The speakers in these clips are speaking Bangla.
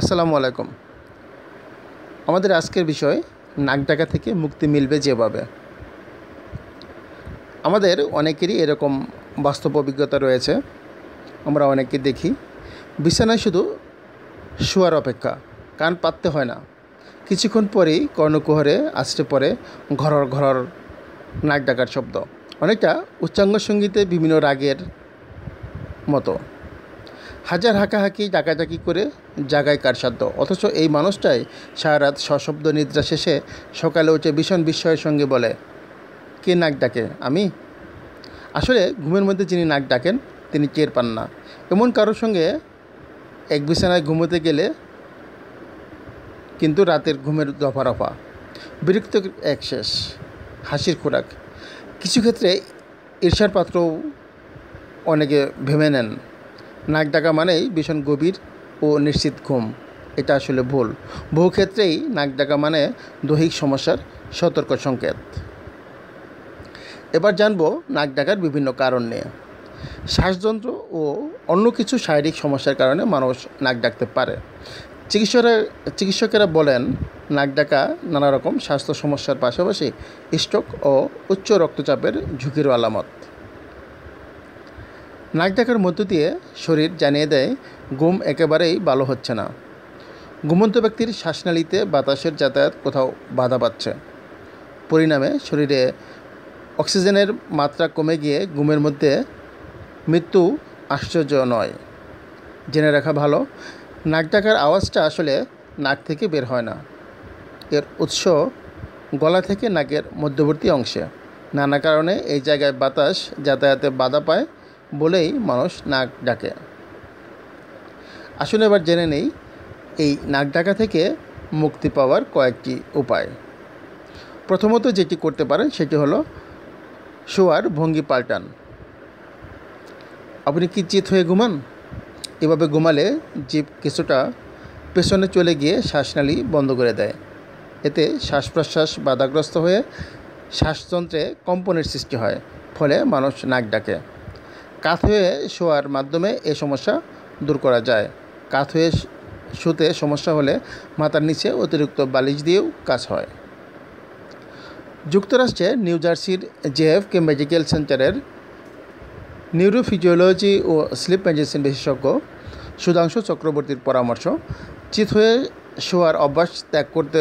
আসসালামু আলাইকুম আমাদের আজকের বিষয় নাক ডাকা থেকে মুক্তি মিলবে যেভাবে আমাদের অনেকেরই এরকম বাস্তব অভিজ্ঞতা রয়েছে আমরা অনেকে দেখি বিছানায় শুধু শোয়ার অপেক্ষা কান পাততে হয় না কিছুক্ষণ পরেই কর্ণকুহরে আসতে পরে ঘরর ঘরর নাক ডাকার শব্দ অনেকটা উচ্চাঙ্গ সঙ্গীতে বিভিন্ন রাগের মতো হাজার হাঁকাহাঁকি ডাকাডাকি করে জাগায় কারসাধ্য অথচ এই মানুষটাই সারা রাত সশব্দ নিদ্রা শেষে সকালে উঠে ভীষণ বিস্ময়ের সঙ্গে বলে কে নাক ডাকে আমি আসলে ঘুমের মধ্যে যিনি নাক ডাকেন তিনি টের পান না এমন কারোর সঙ্গে এক বিছানায় ঘুমোতে গেলে কিন্তু রাতের ঘুমের দফা রফা বিরক্ত এক শেষ হাসির খোরাক কিছু ক্ষেত্রে ঈর্ষার পাত্রও অনেকে ভেবে নেন নাক ডাকা মানেই ভীষণ গভীর ও নিশ্চিত ঘুম এটা আসলে ভুল বহু ক্ষেত্রেই নাক ডাকা মানে দৈহিক সমস্যার সতর্ক সংকেত এবার জানব নাক ডাকার বিভিন্ন কারণ নিয়ে শ্বাসযন্ত্র ও অন্য কিছু শারীরিক সমস্যার কারণে মানুষ নাক ডাকতে পারে চিকিৎসকরা চিকিৎসকেরা বলেন নাক ডাকা নানা রকম স্বাস্থ্য সমস্যার পাশাপাশি স্ট্রোক ও উচ্চ রক্তচাপের ঝুঁকির আলামত নাক ডাকার মধ্য দিয়ে শরীর জানিয়ে দেয় ঘুম একেবারেই ভালো হচ্ছে না ঘুমন্ত ব্যক্তির শ্বাসনালীতে বাতাসের যাতায়াত কোথাও বাধা পাচ্ছে পরিণামে শরীরে অক্সিজেনের মাত্রা কমে গিয়ে ঘুমের মধ্যে মৃত্যু আশ্চর্য নয় জেনে রাখা ভালো নাক ডাকার আওয়াজটা আসলে নাক থেকে বের হয় না এর উৎস গলা থেকে নাকের মধ্যবর্তী অংশে নানা কারণে এই জায়গায় বাতাস যাতায়াতে বাধা পায় বলেই মানুষ নাক ডাকে আসুন এবার জেনে নেই এই নাক ডাকা থেকে মুক্তি পাওয়ার কয়েকটি উপায় প্রথমত যেটি করতে পারেন সেটি হলো শোয়ার ভঙ্গি পাল্টান আপনি কি চিত হয়ে ঘুমান এভাবে ঘুমালে জীব কিছুটা পেছনে চলে গিয়ে শ্বাসনালী বন্ধ করে দেয় এতে শ্বাস প্রশ্বাস বাধাগ্রস্ত হয়ে শ্বাসযন্ত্রে কম্পনের সৃষ্টি হয় ফলে মানুষ নাক ডাকে কাত হয়ে শোয়ার মাধ্যমে এ সমস্যা দূর করা যায় কাত হয়ে শুতে সমস্যা হলে মাথার নিচে অতিরিক্ত বালিশ দিয়েও কাজ হয় যুক্তরাষ্ট্রে নিউ জার্সির জেএফকে মেডিকেল সেন্টারের নিউরোফিজিওলজি ও স্লিপ মেডিসিন বিশেষজ্ঞ সুধাংশু চক্রবর্তীর পরামর্শ চিত হয়ে শোয়ার অভ্যাস ত্যাগ করতে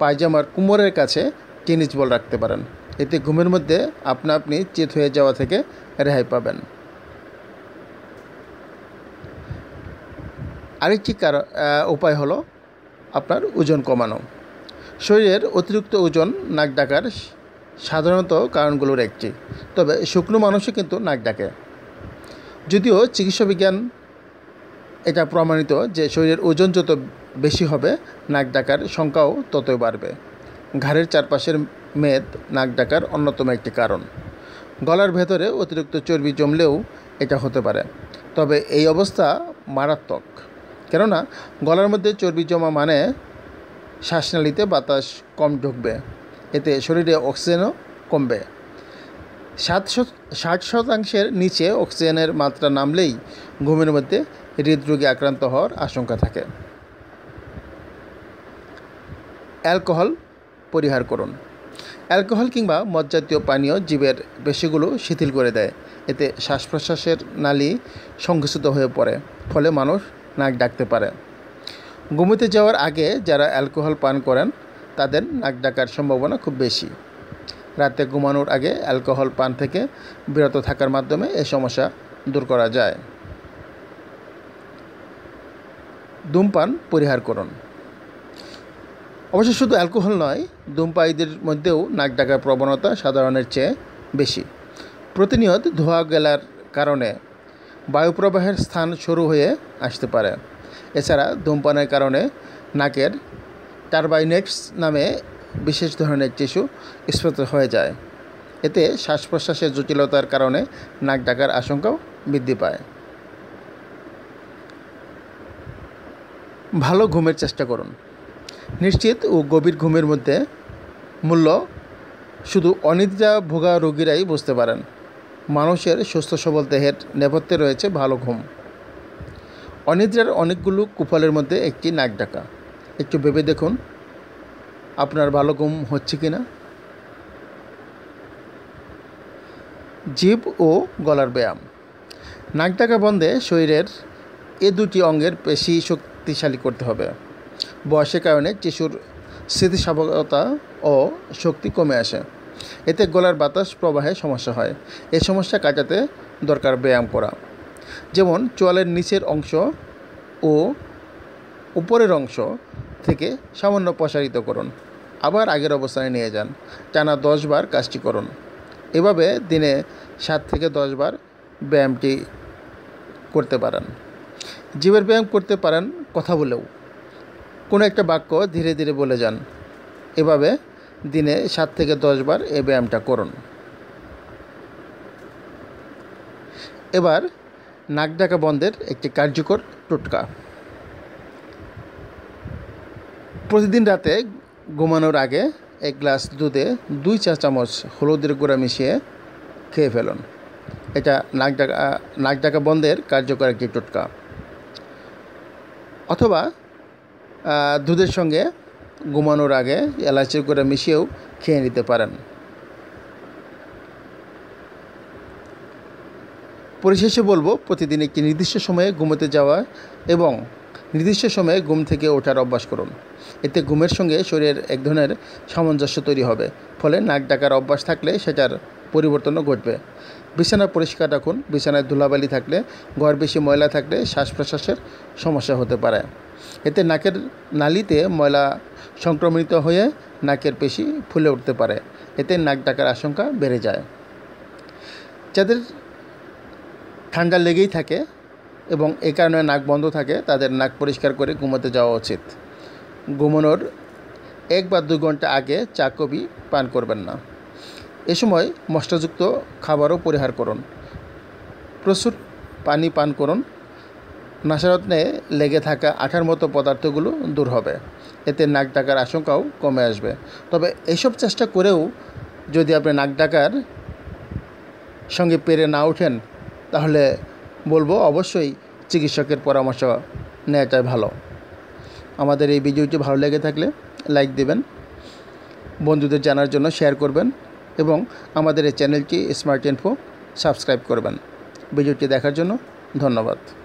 পায়জামার কুমোরের কাছে টেনিস বল রাখতে পারেন এতে ঘুমের মধ্যে আপনা আপনি চেত হয়ে যাওয়া থেকে রেহাই পাবেন আরেকটি কার উপায় হলো আপনার ওজন কমানো শরীরের অতিরিক্ত ওজন নাক ডাকার সাধারণত কারণগুলোর একটি তবে শুকনো মানুষও কিন্তু নাক ডাকে যদিও চিকিৎসা বিজ্ঞান এটা প্রমাণিত যে শরীরের ওজন যত বেশি হবে নাক ডাকার সংখ্যাও ততই বাড়বে ঘাড়ের চারপাশের মেদ নাক ডাকার অন্যতম একটি কারণ গলার ভেতরে অতিরিক্ত চর্বি জমলেও এটা হতে পারে তবে এই অবস্থা মারাত্মক কেননা গলার মধ্যে চর্বি জমা মানে শ্বাসনালীতে বাতাস কম ঢুকবে এতে শরীরে অক্সিজেনও কমবে সাত ষাট শতাংশের নিচে অক্সিজেনের মাত্রা নামলেই ঘুমের মধ্যে হৃদরোগে আক্রান্ত হওয়ার আশঙ্কা থাকে অ্যালকোহল পরিহার করুন অ্যালকোহল কিংবা মদজাতীয় পানীয় জীবের পেশিগুলো শিথিল করে দেয় এতে শ্বাস প্রশ্বাসের নালী সংকুচিত হয়ে পড়ে ফলে মানুষ নাক ডাকতে পারে ঘুমোতে যাওয়ার আগে যারা অ্যালকোহল পান করেন তাদের নাক ডাকার সম্ভাবনা খুব বেশি রাতে ঘুমানোর আগে অ্যালকোহল পান থেকে বিরত থাকার মাধ্যমে এ সমস্যা দূর করা যায় ধূমপান পরিহার করুন অবশ্য শুধু অ্যালকোহল নয় ধূমপায়ীদের মধ্যেও নাক ডাকার প্রবণতা সাধারণের চেয়ে বেশি প্রতিনিয়ত ধোয়া গেলার কারণে বায়ুপ্রবাহের স্থান শুরু হয়ে আসতে পারে এছাড়া ধূমপানের কারণে নাকের টারবাইনেটস নামে বিশেষ ধরনের টিস্যু স্ফীত হয়ে যায় এতে শ্বাস প্রশ্বাসের জটিলতার কারণে নাক ডাকার আশঙ্কাও বৃদ্ধি পায় ভালো ঘুমের চেষ্টা করুন নিশ্চিত ও গভীর ঘুমের মধ্যে মূল্য শুধু অনিদ্রা ভোগা রোগীরাই বুঝতে পারেন মানুষের সুস্থ সবল দেহের নেপথ্যে রয়েছে ভালো ঘুম অনিদ্রার অনেকগুলো কুফলের মধ্যে একটি নাক ডাকা একটু ভেবে দেখুন আপনার ভালো ঘুম হচ্ছে কি না জীব ও গলার ব্যায়াম নাক ডাকা বন্ধে শরীরের এ দুটি অঙ্গের পেশি শক্তিশালী করতে হবে বয়সের কারণে শিশুর স্মৃতিসাবকতা ও শক্তি কমে আসে এতে গলার বাতাস প্রবাহে সমস্যা হয় এ সমস্যা কাটাতে দরকার ব্যায়াম করা যেমন চোয়ালের নিচের অংশ ও উপরের অংশ থেকে সামান্য প্রসারিত করুন আবার আগের অবস্থানে নিয়ে যান টানা দশ বার কাজটি করুন এভাবে দিনে সাত থেকে দশ বার ব্যায়ামটি করতে পারেন জীবের ব্যায়াম করতে পারেন কথা বলেও কোনো একটা বাক্য ধীরে ধীরে বলে যান এভাবে দিনে সাত থেকে দশবার এই ব্যায়ামটা করুন এবার নাক ডাকা বন্ধের একটি কার্যকর টোটকা প্রতিদিন রাতে ঘুমানোর আগে এক গ্লাস দুধে দুই চা চামচ হলুদের গুঁড়া মিশিয়ে খেয়ে ফেলুন এটা নাক ডাকা নাক ডাকা বন্ধের কার্যকর একটি টোটকা অথবা দুধের সঙ্গে ঘুমানোর আগে এলাচি করে মিশিয়েও খেয়ে নিতে পারেন পরিশেষে বলবো প্রতিদিন একটি নির্দিষ্ট সময়ে ঘুমোতে যাওয়া এবং নির্দিষ্ট সময়ে ঘুম থেকে ওঠার অভ্যাস করুন এতে ঘুমের সঙ্গে শরীরের এক ধরনের সামঞ্জস্য তৈরি হবে ফলে নাক ডাকার অভ্যাস থাকলে সেটার পরিবর্তনও ঘটবে বিছানা পরিষ্কার রাখুন বিছানায় ধুলাবালি থাকলে ঘর বেশি ময়লা থাকলে শ্বাস প্রশ্বাসের সমস্যা হতে পারে এতে নাকের নালিতে ময়লা সংক্রমিত হয়ে নাকের পেশি ফুলে উঠতে পারে এতে নাক ডাকার আশঙ্কা বেড়ে যায় যাদের ঠান্ডা লেগেই থাকে এবং এ কারণে নাক বন্ধ থাকে তাদের নাক পরিষ্কার করে ঘুমোতে যাওয়া উচিত ঘুমানোর এক বা দু ঘন্টা আগে চা কবি পান করবেন না এ সময় মশলাযুক্ত খাবারও পরিহার করুন প্রচুর পানি পান করুন নাসারত্নে লেগে থাকা আঠার মতো পদার্থগুলো দূর হবে এতে নাক ডাকার আশঙ্কাও কমে আসবে তবে এসব চেষ্টা করেও যদি আপনি নাক ডাকার সঙ্গে পেরে না ওঠেন তাহলে বলবো অবশ্যই চিকিৎসকের পরামর্শ নেওয়াটাই ভালো আমাদের এই ভিডিওটি ভালো লেগে থাকলে লাইক দেবেন বন্ধুদের জানার জন্য শেয়ার করবেন এবং আমাদের এই চ্যানেলটি স্মার্ট ইনফো সাবস্ক্রাইব করবেন ভিডিওটি দেখার জন্য ধন্যবাদ